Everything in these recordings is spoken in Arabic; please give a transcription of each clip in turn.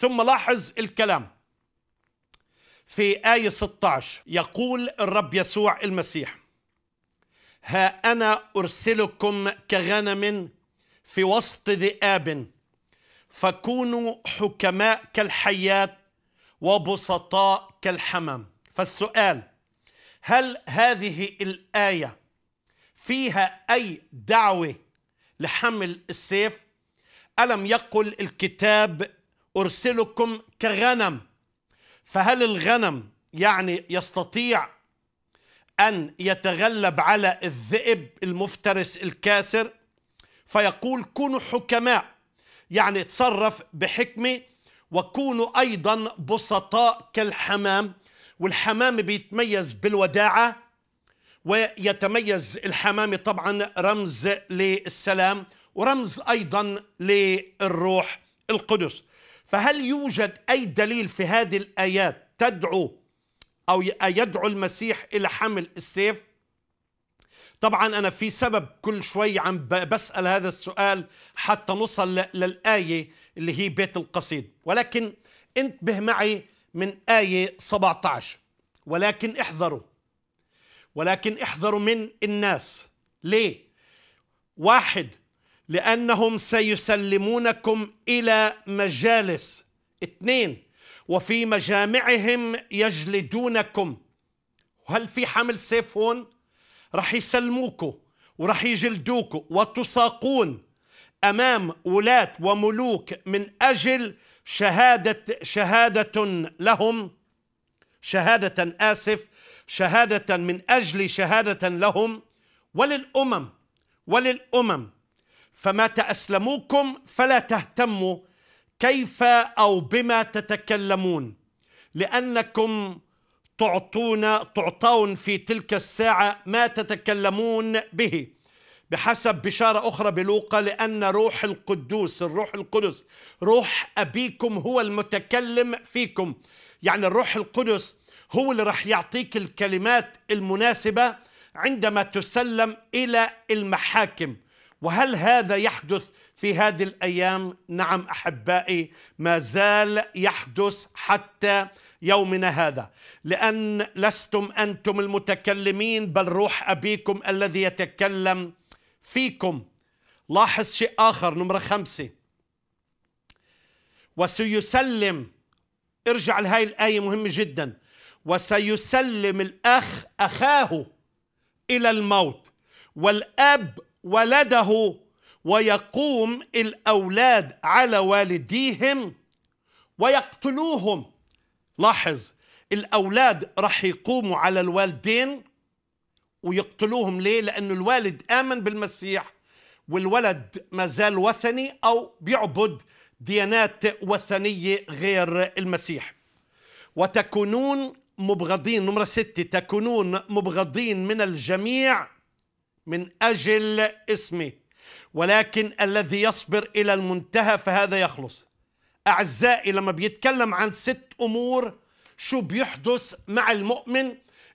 ثم لاحظ الكلام في آية 16 يقول الرب يسوع المسيح ها أنا أرسلكم كغنم في وسط ذئاب فكونوا حكماء كالحيات وبسطاء كالحمام فالسؤال هل هذه الآية فيها أي دعوة لحمل السيف ألم يقل الكتاب أرسلكم كغنم فهل الغنم يعني يستطيع أن يتغلب على الذئب المفترس الكاسر فيقول كونوا حكماء يعني تصرف بحكمة وكونوا أيضا بسطاء كالحمام والحمام بيتميز بالوداعة ويتميز الحمام طبعا رمز للسلام ورمز أيضا للروح القدس فهل يوجد أي دليل في هذه الآيات تدعو أو يدعو المسيح إلى حمل السيف طبعا أنا في سبب كل شوي عم بسأل هذا السؤال حتى نوصل للآية اللي هي بيت القصيد ولكن انتبه معي من آية 17 ولكن احذروا ولكن احذروا من الناس ليه؟ واحد لأنهم سيسلمونكم إلى مجالس اثنين وفي مجامعهم يجلدونكم وهل في حمل سيف هون رح يسلموكوا ورح يجلدوكوا وتساقون أمام ولاة وملوك من أجل شهادة شهادة لهم شهادة آسف شهادة من أجل شهادة لهم وللأمم وللأمم فمات أسلموكم فلا تهتموا كيف أو بما تتكلمون لأنكم تعطون تعطون في تلك الساعة ما تتكلمون به بحسب بشارة أخرى بلوقا لأن روح القدوس الروح القدس روح أبيكم هو المتكلم فيكم يعني الروح القدس هو اللي راح يعطيك الكلمات المناسبة عندما تسلم إلى المحاكم وهل هذا يحدث في هذه الايام نعم احبائي ما زال يحدث حتى يومنا هذا لان لستم انتم المتكلمين بل روح ابيكم الذي يتكلم فيكم لاحظ شيء اخر نمره خمسه وسيسلم ارجع لهي الايه مهمه جدا وسيسلم الاخ اخاه الى الموت والاب ولده ويقوم الاولاد على والديهم ويقتلوهم لاحظ الاولاد راح يقوموا على الوالدين ويقتلوهم ليه لانه الوالد امن بالمسيح والولد ما زال وثني او بيعبد ديانات وثنيه غير المسيح وتكونون مبغضين نمرة ستة تكونون مبغضين من الجميع من أجل اسمه ولكن الذي يصبر إلى المنتهى فهذا يخلص أعزائي لما بيتكلم عن ست أمور شو بيحدث مع المؤمن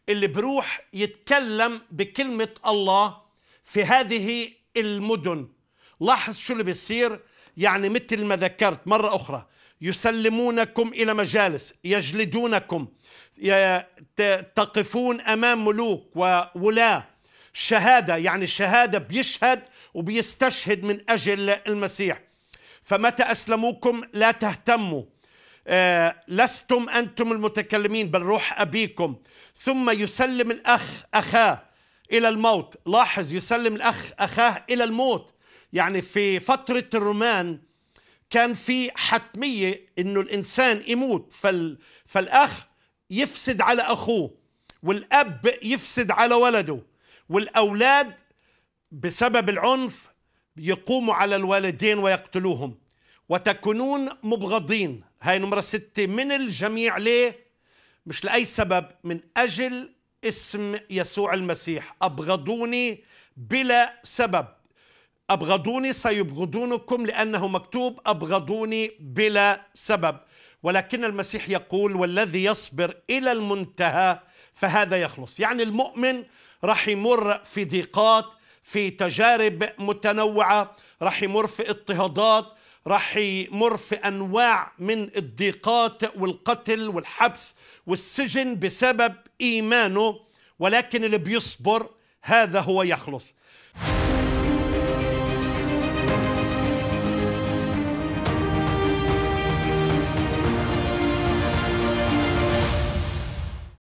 اللي بروح يتكلم بكلمة الله في هذه المدن لاحظ شو اللي بيصير يعني مثل ما ذكرت مرة أخرى يسلمونكم إلى مجالس يجلدونكم تقفون أمام ملوك وولاة شهادة يعني الشهادة بيشهد وبيستشهد من أجل المسيح فمتى أسلموكم لا تهتموا آه لستم أنتم المتكلمين بل روح أبيكم ثم يسلم الأخ أخاه إلى الموت لاحظ يسلم الأخ أخاه إلى الموت يعني في فترة الرومان كان في حتمية أنه الإنسان يموت فال... فالأخ يفسد على أخوه والأب يفسد على ولده والأولاد بسبب العنف يقوموا على الوالدين ويقتلوهم وتكونون مبغضين هاي نمرة ستة من الجميع ليه؟ مش لأي سبب من أجل اسم يسوع المسيح أبغضوني بلا سبب أبغضوني سيبغضونكم لأنه مكتوب أبغضوني بلا سبب ولكن المسيح يقول والذي يصبر إلى المنتهى فهذا يخلص يعني المؤمن راح يمر في ضيقات في تجارب متنوعة راح يمر في اضطهادات راح يمر في أنواع من الضيقات والقتل والحبس والسجن بسبب إيمانه ولكن اللي بيصبر هذا هو يخلص